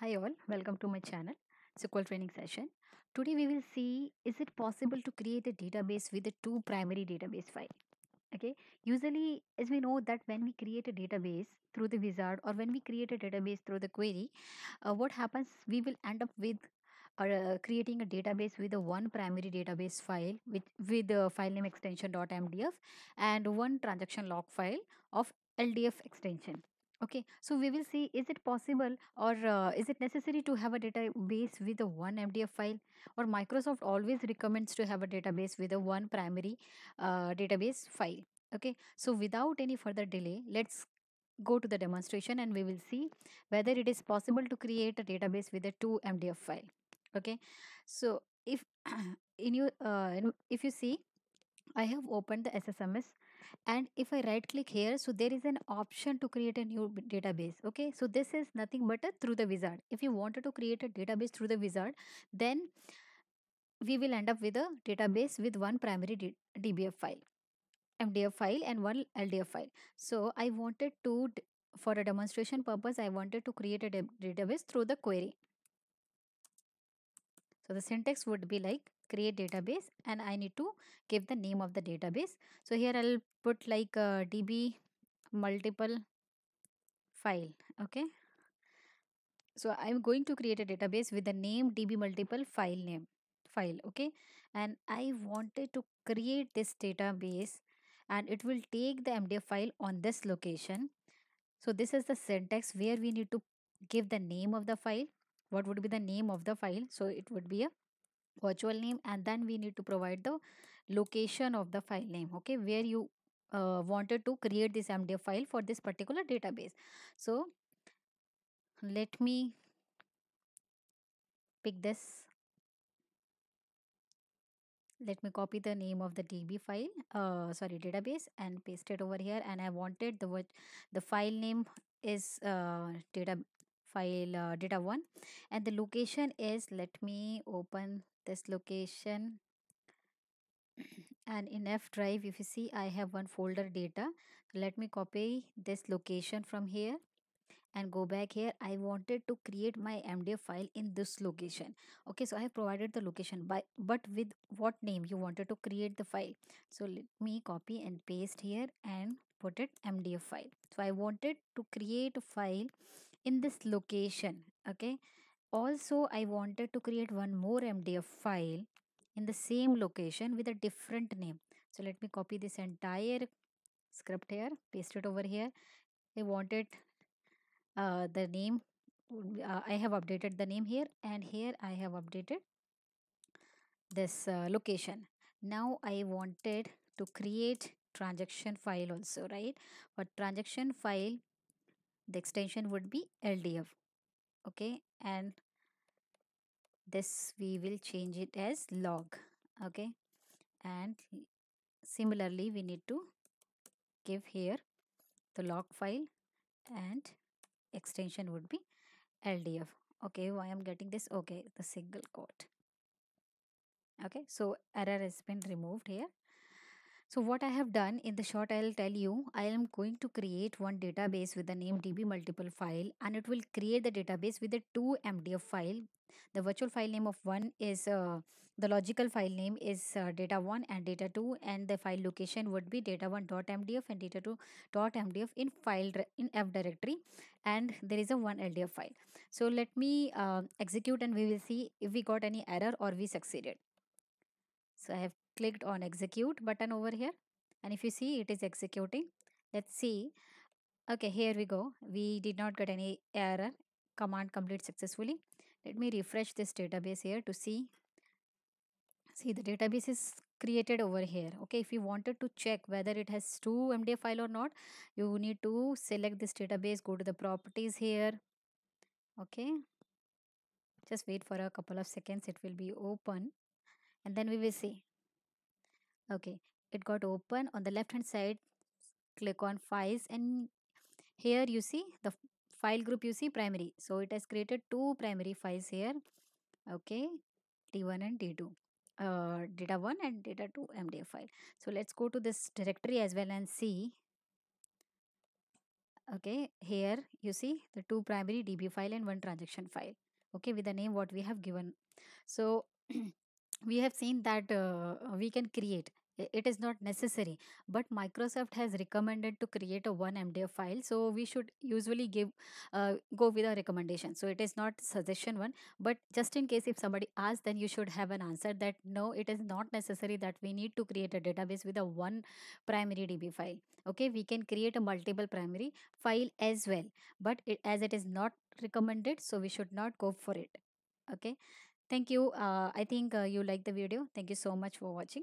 Hi all, welcome to my channel SQL training session. Today we will see is it possible to create a database with a two primary database file. Okay, usually as we know that when we create a database through the wizard or when we create a database through the query, uh, what happens we will end up with uh, creating a database with a one primary database file with with the file name extension .mdf and one transaction log file of LDF extension. Okay, so we will see is it possible or uh, is it necessary to have a database with a one MDF file or Microsoft always recommends to have a database with a one primary uh, database file. Okay, so without any further delay, let's go to the demonstration and we will see whether it is possible to create a database with a two MDF file. Okay, so if in you uh, if you see, I have opened the SSMS and if I right click here so there is an option to create a new database okay so this is nothing but a through the wizard if you wanted to create a database through the wizard then we will end up with a database with one primary DBF file MDF file and one LDF file so I wanted to for a demonstration purpose I wanted to create a database through the query so the syntax would be like create database and I need to give the name of the database. So here I'll put like db multiple file. Okay. So I'm going to create a database with the name db multiple file name file. Okay. And I wanted to create this database and it will take the MDF file on this location. So this is the syntax where we need to give the name of the file. What would be the name of the file? So it would be a virtual name and then we need to provide the location of the file name okay where you uh, wanted to create this mdf file for this particular database so let me pick this let me copy the name of the db file uh, sorry database and paste it over here and i wanted the the file name is uh, data file uh, data one and the location is let me open this location and in F drive if you see I have one folder data let me copy this location from here and go back here I wanted to create my MDF file in this location okay so I have provided the location by but with what name you wanted to create the file so let me copy and paste here and put it MDF file so I wanted to create a file in this location okay also i wanted to create one more mdf file in the same location with a different name so let me copy this entire script here paste it over here i wanted uh, the name uh, i have updated the name here and here i have updated this uh, location now i wanted to create transaction file also right but transaction file the extension would be LDF okay and this we will change it as log okay and similarly we need to give here the log file and extension would be LDF okay why oh, I'm getting this okay the single quote okay so error has been removed here so what I have done in the short I'll tell you I am going to create one database with the name db multiple file and it will create the database with a two mdf file the virtual file name of one is uh, the logical file name is uh, data1 and data2 and the file location would be data1.mdf and data2.mdf in file in f directory and there is a one ldf file so let me uh, execute and we will see if we got any error or we succeeded so i have clicked on execute button over here and if you see it is executing let's see okay here we go we did not get any error command complete successfully let me refresh this database here to see see the database is created over here okay if you wanted to check whether it has two MDA file or not you need to select this database go to the properties here okay just wait for a couple of seconds it will be open and then we will see okay it got open on the left hand side click on files and here you see the file group you see primary so it has created two primary files here okay t1 and t2 uh, data 1 and data 2 mdf file so let's go to this directory as well and see okay here you see the two primary db file and one transaction file okay with the name what we have given so we have seen that uh, we can create it is not necessary but microsoft has recommended to create a one mdf file so we should usually give uh, go with a recommendation so it is not suggestion one but just in case if somebody asks then you should have an answer that no it is not necessary that we need to create a database with a one primary db file okay we can create a multiple primary file as well but it, as it is not recommended so we should not go for it okay thank you uh, i think uh, you like the video thank you so much for watching